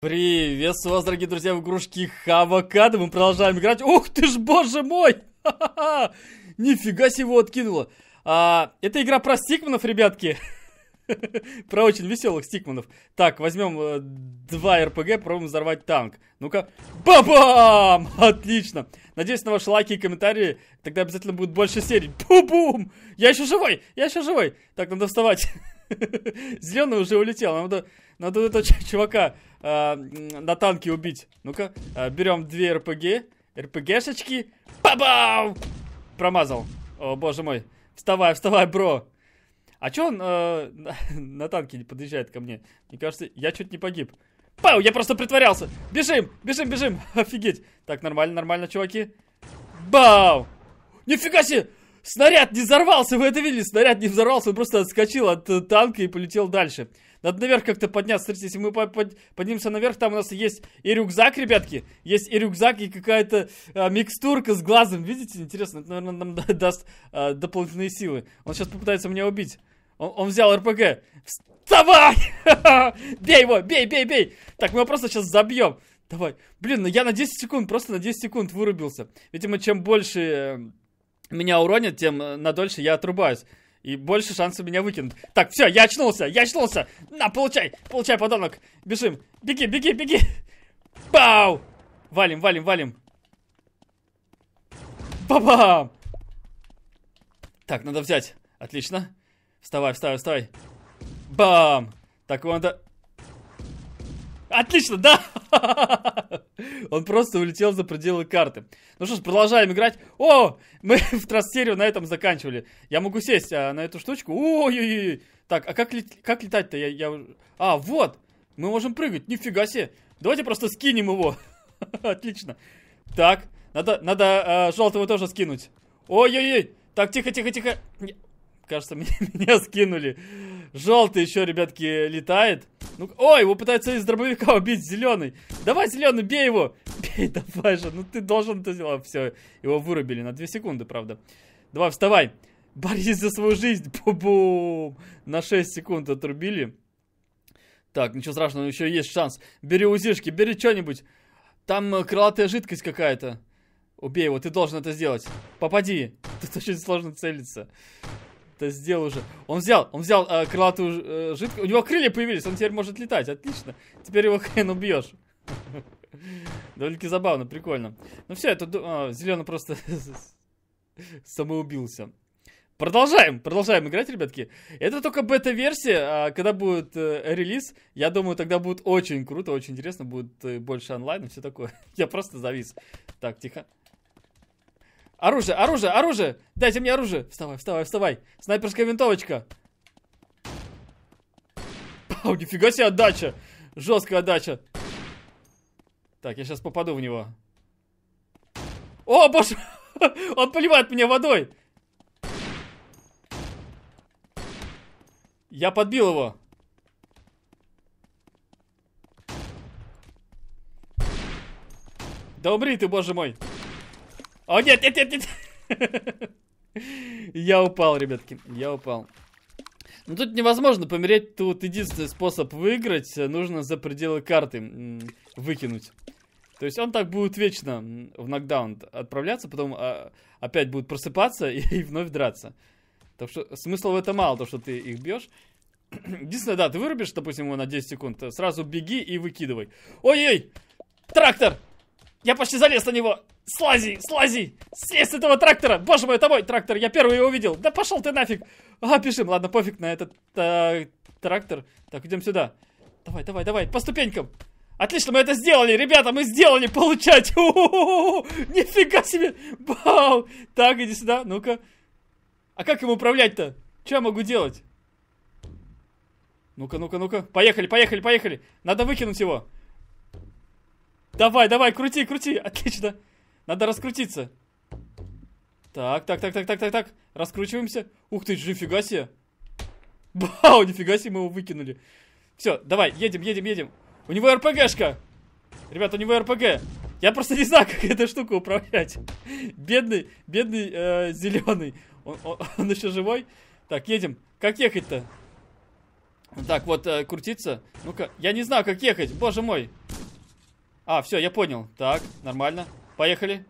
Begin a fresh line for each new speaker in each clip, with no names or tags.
Приветствую вас, дорогие друзья, в игрушке Авокадо. Мы продолжаем играть. Ух ты ж, боже мой! Ха-ха-ха! Нифига себе его откинуло. А, это игра про стикманов, ребятки. про очень веселых стикманов. Так, возьмем э, два РПГ, пробуем взорвать танк. Ну-ка. Ба-бам! Отлично. Надеюсь на ваши лайки и комментарии. Тогда обязательно будет больше серий. Бу-бум! Я еще живой! Я еще живой! Так, надо вставать. Зеленый уже улетел. Надо надо этого чувака э, на танке убить. Ну-ка, э, берем две РПГ. РПГшечки. па Промазал. О, боже мой. Вставай, вставай, бро. А чё он э, на, на танке не подъезжает ко мне? Мне кажется, я чуть не погиб. Пау, я просто притворялся. Бежим, бежим, бежим. Офигеть. Так, нормально, нормально, чуваки. Бау. Нифига себе. Снаряд не взорвался, вы это видели? Снаряд не взорвался, он просто отскочил от э, танка и полетел дальше. Надо наверх как-то подняться. Смотрите, если мы под, поднимемся наверх, там у нас есть и рюкзак, ребятки. Есть и рюкзак, и какая-то а, микстурка с глазом. Видите, интересно, это, наверное, нам даст а, дополнительные силы. Он сейчас попытается меня убить. Он, он взял РПГ. Вставай! бей его, бей, бей, бей! Так, мы его просто сейчас забьем. Давай. Блин, ну я на 10 секунд, просто на 10 секунд вырубился. Видимо, чем больше э, меня уронят, тем э, на дольше я отрубаюсь и больше шансов меня выкинут. Так, все, я очнулся, я очнулся. На, получай, получай, подонок. Бежим. Беги, беги, беги. Пау! Валим, валим, валим. Бабам! Так, надо взять. Отлично. Вставай, вставай, вставай. Бам! Так, его то Отлично, да! Он просто улетел за пределы карты. Ну что ж, продолжаем играть. О, мы в трасс на этом заканчивали. Я могу сесть а, на эту штучку. Ой-ой-ой. Так, а как, лет... как летать-то? Я, я... А, вот. Мы можем прыгать. Нифига себе. Давайте просто скинем его. Отлично. Так, надо, надо э, желтого тоже скинуть. Ой-ой-ой. Так, тихо-тихо-тихо. Кажется, меня, меня скинули. Желтый еще, ребятки, летает. Ну, ой, его пытаются из дробовика убить, зеленый. Давай, зеленый, бей его. Бей, давай же, ну ты должен это сделать. А, Все, его вырубили на 2 секунды, правда. Давай, вставай. Борись за свою жизнь. Бу-бум. На 6 секунд отрубили. Так, ничего страшного, еще есть шанс. Бери узишки, бери что-нибудь. Там э, крылатая жидкость какая-то. Убей его, ты должен это сделать. Попади. Тут очень сложно целиться это сделал уже. Он взял, он взял э, крылатую э, жидкость. У него крылья появились, он теперь может летать. Отлично. Теперь его хрен убьешь. Довольно-таки забавно, прикольно. Ну все, это а, зеленый просто самоубился. Продолжаем, продолжаем играть, ребятки. Это только бета-версия, а когда будет э, релиз, я думаю, тогда будет очень круто, очень интересно, будет э, больше онлайн и все такое. я просто завис. Так, тихо. Оружие, оружие, оружие! Дайте мне оружие! Вставай, вставай, вставай! Снайперская винтовочка! Пау, нифига себе отдача! Жесткая отдача! Так, я сейчас попаду в него. О, боже! Он поливает меня водой! Я подбил его. Да умри ты, боже мой! О, нет, нет, нет, нет. Я упал, ребятки, я упал. Ну тут невозможно помереть, тут единственный способ выиграть, э, нужно за пределы карты выкинуть. То есть он так будет вечно в нокдаун отправляться, потом а, опять будет просыпаться и, и вновь драться. Так что смысла в этом мало, то что ты их бьешь. Единственное, да, ты вырубишь, допустим, его на 10 секунд, э, сразу беги и выкидывай. Ой-ой! Трактор! Я почти залез на него! Слази, слази! слез с этого трактора! Боже мой, это мой трактор! Я первый его увидел! Да пошел ты нафиг! А бежим, ладно, пофиг на этот э, трактор. Так, идем сюда. Давай, давай, давай, по ступенькам. Отлично, мы это сделали, ребята, мы сделали получать. У -у -у -у! Нифига себе! Бау! Так, иди сюда, ну-ка. А как им управлять-то? Что я могу делать? Ну-ка, ну-ка, ну-ка. Поехали, поехали, поехали. Надо выкинуть его. Давай, давай, крути, крути. Отлично. Надо раскрутиться. Так, так, так, так, так, так, так. Раскручиваемся. Ух ты, нифига себе. Бау, нифига себе, мы его выкинули. Все, давай, едем, едем, едем. У него РПГшка. ребята, у него РПГ. Я просто не знаю, как эта штука управлять. Бедный, бедный э, зеленый. Он, он, он еще живой? Так, едем. Как ехать-то? Так, вот, э, крутиться. Ну-ка, я не знаю, как ехать, боже мой. А, все, я понял. Так, нормально. Поехали.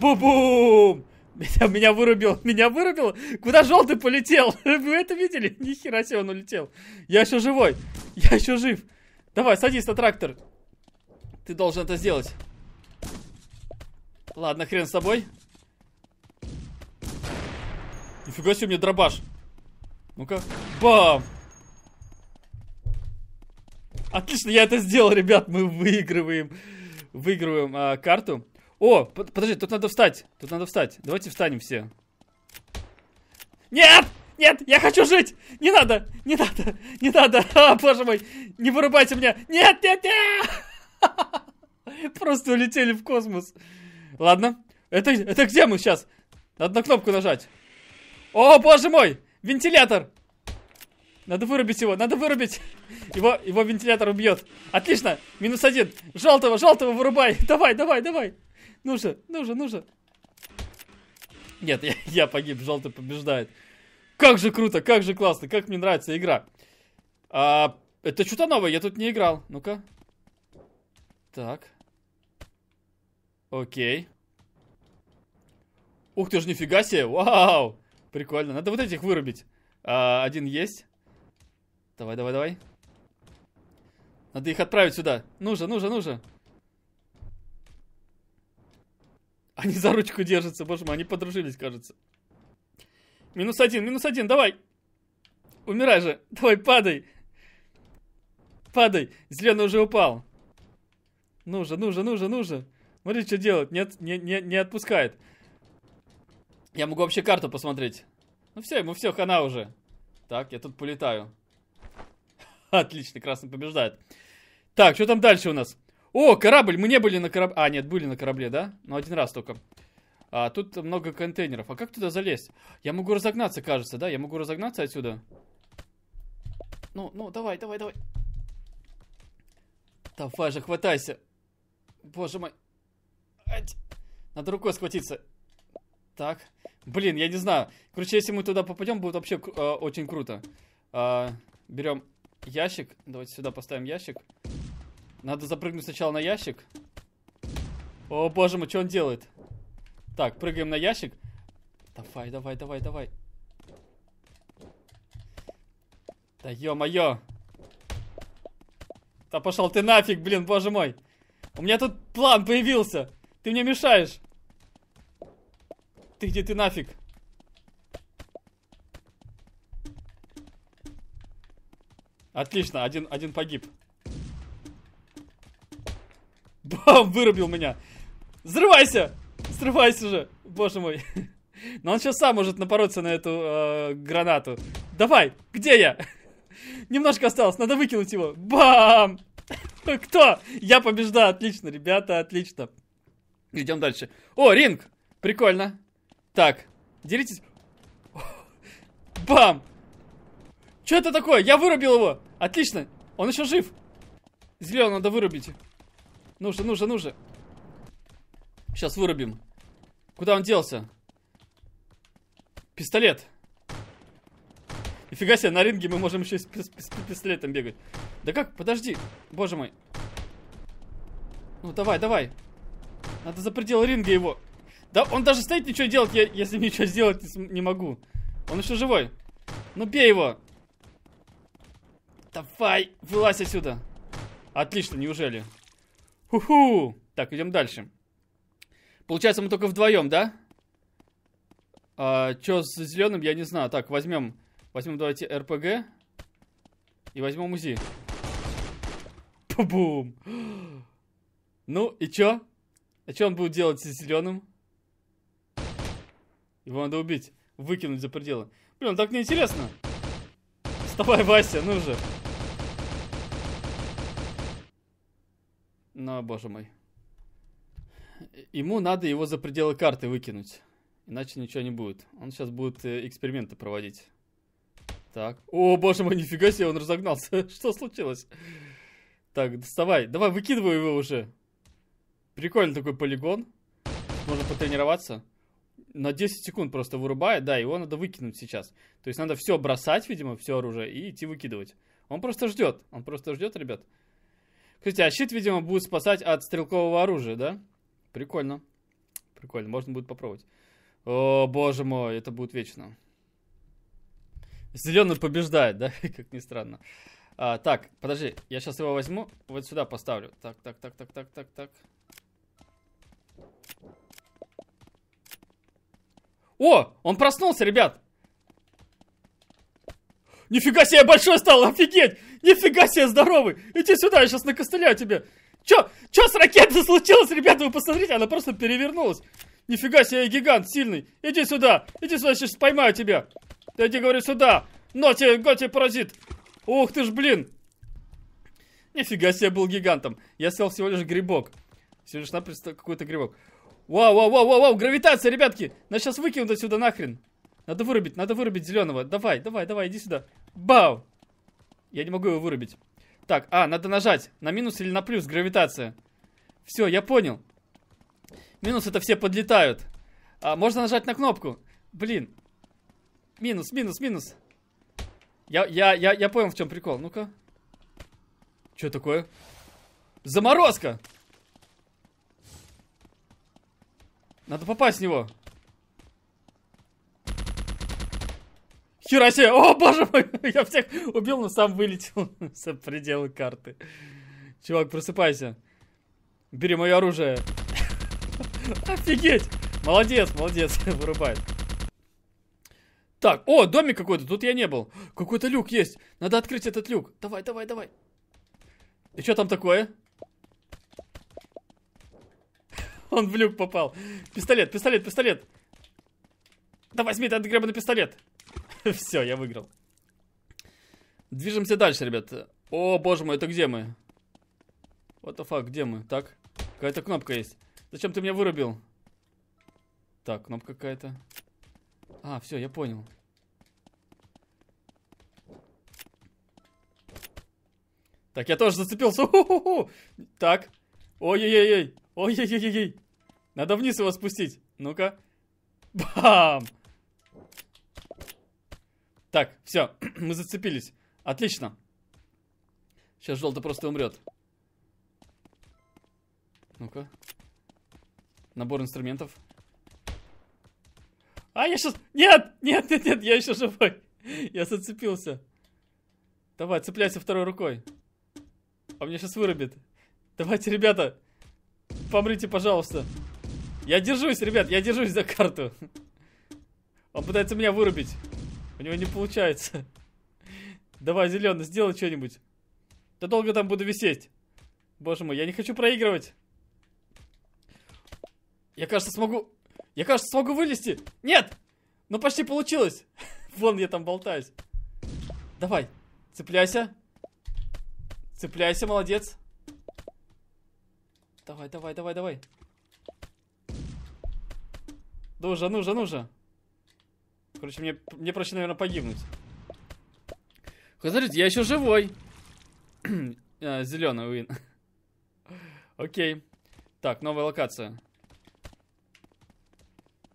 Бу-бум! Меня, меня вырубил, меня вырубил. Куда желтый полетел? Вы это видели? Ни хера себе он улетел. Я еще живой. Я еще жив. Давай, садись на трактор. Ты должен это сделать. Ладно, хрен с тобой. Нифига себе, меня дробаш. Ну-ка. Бам! Отлично, я это сделал, ребят, мы выигрываем, выигрываем а, карту. О, под, подожди, тут надо встать, тут надо встать. Давайте встанем все. Нет! Нет, я хочу жить! Не надо! Не надо! Не надо! А, боже мой! Не вырубайте меня! Нет, нет, нет! Просто улетели в космос. Ладно. Это, это где мы сейчас? Надо на кнопку нажать. О, боже мой! Вентилятор! Надо вырубить его, надо вырубить. Его, его вентилятор убьет. Отлично, минус один. Желтого, желтого вырубай. Давай, давай, давай. Ну же, ну же, ну же. Нет, я, я погиб, желтый побеждает. Как же круто, как же классно, как мне нравится игра. А, это что-то новое, я тут не играл. Ну-ка. Так. Окей. Ух ты ж, нифига себе, вау. Прикольно, надо вот этих вырубить. А, один есть. Давай, давай, давай. Надо их отправить сюда. Ну же, ну же, ну же. Они за ручку держатся, боже мой, они подружились, кажется. Минус один, минус один, давай. Умирай же. Давай, падай. Падай. Зеленый уже упал. Ну же, ну же, ну же, ну же. Смотри, что делать. Нет, не, не, не отпускает. Я могу вообще карту посмотреть. Ну все, ему все, хана уже. Так, я тут полетаю. Отлично, красный побеждает. Так, что там дальше у нас? О, корабль, мы не были на корабле. А, нет, были на корабле, да? Но ну, один раз только. А, тут много контейнеров. А как туда залезть? Я могу разогнаться, кажется, да? Я могу разогнаться отсюда? Ну, ну, давай, давай, давай. Давай же, хватайся. Боже мой. Ать. Надо рукой схватиться. Так. Блин, я не знаю. Короче, если мы туда попадем, будет вообще э, очень круто. Э, берем ящик. Давайте сюда поставим ящик. Надо запрыгнуть сначала на ящик. О, боже мой, что он делает? Так, прыгаем на ящик. Давай, давай, давай, давай. Да ё-моё. Да пошел ты нафиг, блин, боже мой. У меня тут план появился. Ты мне мешаешь. Ты где ты нафиг? Отлично, один, один погиб. Бам, вырубил меня. Взрывайся! Взрывайся же! Боже мой. Но он сейчас сам может напороться на эту э, гранату. Давай, где я? Немножко осталось, надо выкинуть его. Бам! Кто? Я побеждаю, отлично, ребята, отлично. Идем дальше. О, ринг! Прикольно. Так, делитесь. Бам! Что это такое? Я вырубил его! Отлично! Он еще жив! Зеленого надо вырубить. Ну же, ну же, ну же. Сейчас вырубим. Куда он делся? Пистолет. Нифига себе, на ринге мы можем еще с пистолетом бегать. Да как? Подожди. Боже мой. Ну давай, давай. Надо за пределы ринга его. Да он даже стоит ничего делать, я, если ничего сделать не, не могу. Он еще живой. Ну бей его. Давай, вылазь отсюда. Отлично, неужели? Уху! Так, идем дальше. Получается, мы только вдвоем, да? А, что с зеленым, я не знаю. Так, возьмем, возьмем, давайте, РПГ. И возьмем УЗИ. Бум. Ну, и чё? А чё он будет делать с зеленым? Его надо убить. Выкинуть за пределы. Блин, так неинтересно. Вставай, Вася, ну же. Но, ну, а, боже мой. Ему надо его за пределы карты выкинуть. Иначе ничего не будет. Он сейчас будет э, эксперименты проводить. Так. О, боже мой, нифига себе, он разогнался. Что случилось? Так, доставай. Давай, выкидывай его уже. Прикольный такой полигон. Можно потренироваться. На 10 секунд просто вырубает. Да, его надо выкинуть сейчас. То есть надо все бросать, видимо, все оружие и идти выкидывать. Он просто ждет. Он просто ждет, ребят. Кстати, а щит, видимо, будет спасать от стрелкового оружия, да? Прикольно. Прикольно, можно будет попробовать. О, боже мой, это будет вечно. Зеленый побеждает, да? как ни странно. А, так, подожди, я сейчас его возьму, вот сюда поставлю. Так, так, так, так, так, так, так. О, он проснулся, ребят! Нифига себе, я большой стал, офигеть! Нифига себе, здоровый! Иди сюда, я сейчас накостыляю тебе. Чё, чё с ракетой случилось, ребята, вы посмотрите, она просто перевернулась. Нифига себе, я гигант сильный. Иди сюда, иди сюда, я сейчас поймаю тебя. Да иди, говорю, сюда. Но тебе, на тебе, паразит. Ух ты ж, блин. Нифига себе, был гигантом. Я съел всего лишь грибок. Всего лишь напросто какой-то грибок. Вау, вау, вау, вау, вау, гравитация, ребятки. Нас сейчас выкинут отсюда нахрен. Надо вырубить, надо вырубить зеленого. Давай, давай, давай, иди сюда. Бау! Я не могу его вырубить. Так, а, надо нажать. На минус или на плюс гравитация. Все, я понял. Минус это все подлетают. А, можно нажать на кнопку. Блин. Минус, минус, минус. Я, я, я, я понял, в чем прикол. Ну-ка. Что такое? Заморозка! Надо попасть в него. Хера себе, о боже мой, я всех убил, но сам вылетел за пределы карты. Чувак, просыпайся. Бери мое оружие. Офигеть! Молодец, молодец, вырубает. Так, о, домик какой-то, тут я не был. Какой-то люк есть, надо открыть этот люк. Давай, давай, давай. И что там такое? Он в люк попал. Пистолет, пистолет, пистолет. Да возьми этот гребаный пистолет. Все, я выиграл. Движемся дальше, ребят. О, боже мой, это где мы? What the fuck, где мы? Так, какая-то кнопка есть. Зачем ты меня вырубил? Так, кнопка какая-то. А, все, я понял. Так, я тоже зацепился. Ху -ху -ху. Так. Ой-ой-ой. Ой-ой-ой-ой. Надо вниз его спустить. Ну-ка. Бам! Так, все, мы зацепились. Отлично. Сейчас желто просто умрет. Ну-ка. Набор инструментов. А, я сейчас... Нет! Нет, нет, нет, я еще живой. Я зацепился. Давай, цепляйся второй рукой. А меня сейчас вырубит. Давайте, ребята, помрите, пожалуйста. Я держусь, ребят, я держусь за карту. Он пытается меня вырубить. У него не получается. Давай, зеленый, сделай что-нибудь. Да долго там буду висеть. Боже мой, я не хочу проигрывать. Я, кажется, смогу... Я, кажется, смогу вылезти. Нет! Ну, почти получилось. Вон я там болтаюсь. Давай, цепляйся. Цепляйся, молодец. Давай, давай, давай, давай. Ну же, ну же, ну же. Короче, мне, мне проще, наверное, погибнуть. Смотрите, я еще живой. а, зеленый Уин. Окей. Так, новая локация.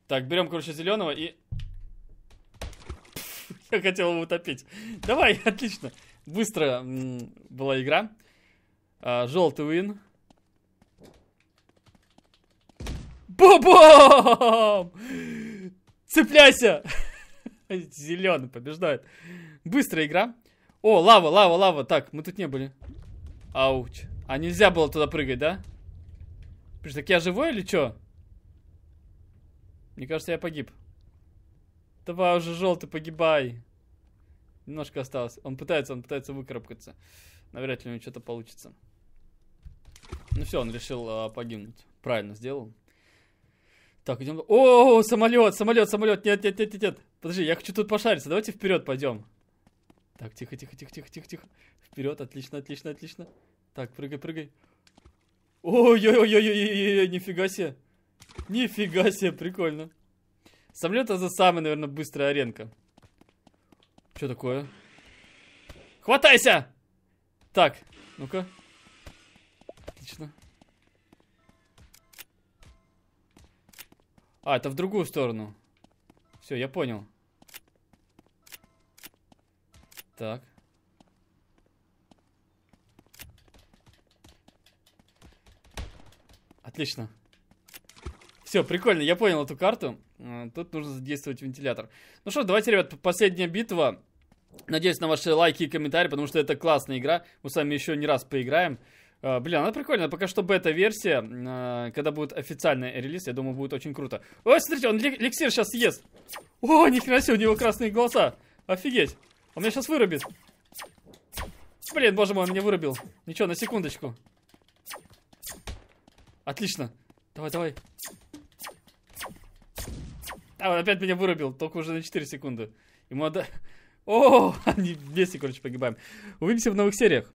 Так, берем, короче, зеленого и... я хотел его утопить. Давай, отлично. Быстро была игра. А, желтый Уин. Бу-бум! Цепляйся! Зеленый побеждает. Быстрая игра. О, лава, лава, лава. Так, мы тут не были. Ауч. А нельзя было туда прыгать, да? Блин, так я живой или что? Мне кажется, я погиб. Давай уже, желтый, погибай. Немножко осталось. Он пытается, он пытается выкарабкаться. Навряд ли у него что-то получится. Ну все, он решил э, погибнуть. Правильно сделал. Так, идем. О, самолет, самолет, самолет. Нет, нет, нет, нет, нет. Подожди, я хочу тут пошариться. Давайте вперед пойдем. Так, тихо, тихо, тихо, тихо, тихо, тихо. Вперед, отлично, отлично, отлично. Так, прыгай, прыгай. Ой-ой-ой-ой-ой-ой, нифига себе. Нифига себе, прикольно. Самолет это самая, наверное, быстрая аренка. Что такое? Хватайся! Так, ну-ка. Отлично. А, это в другую сторону. Все, я понял. Так. Отлично. Все, прикольно, я понял эту карту. Э, тут нужно задействовать вентилятор. Ну что, давайте, ребят, последняя битва. Надеюсь на ваши лайки и комментарии, потому что это классная игра. Мы с вами еще не раз поиграем. Э, блин, она прикольная. Пока что бета-версия. Э, когда будет официальный релиз, я думаю, будет очень круто. Ой, смотрите, он эликсир сейчас съест. О, нихрена себе, у него красные глаза. Офигеть. Он меня сейчас вырубит. Блин, боже мой, он меня вырубил. Ничего, на секундочку. Отлично. Давай, давай. А, он опять меня вырубил, только уже на 4 секунды. Ему надо... О, они вместе, короче, погибаем. Увидимся в новых сериях.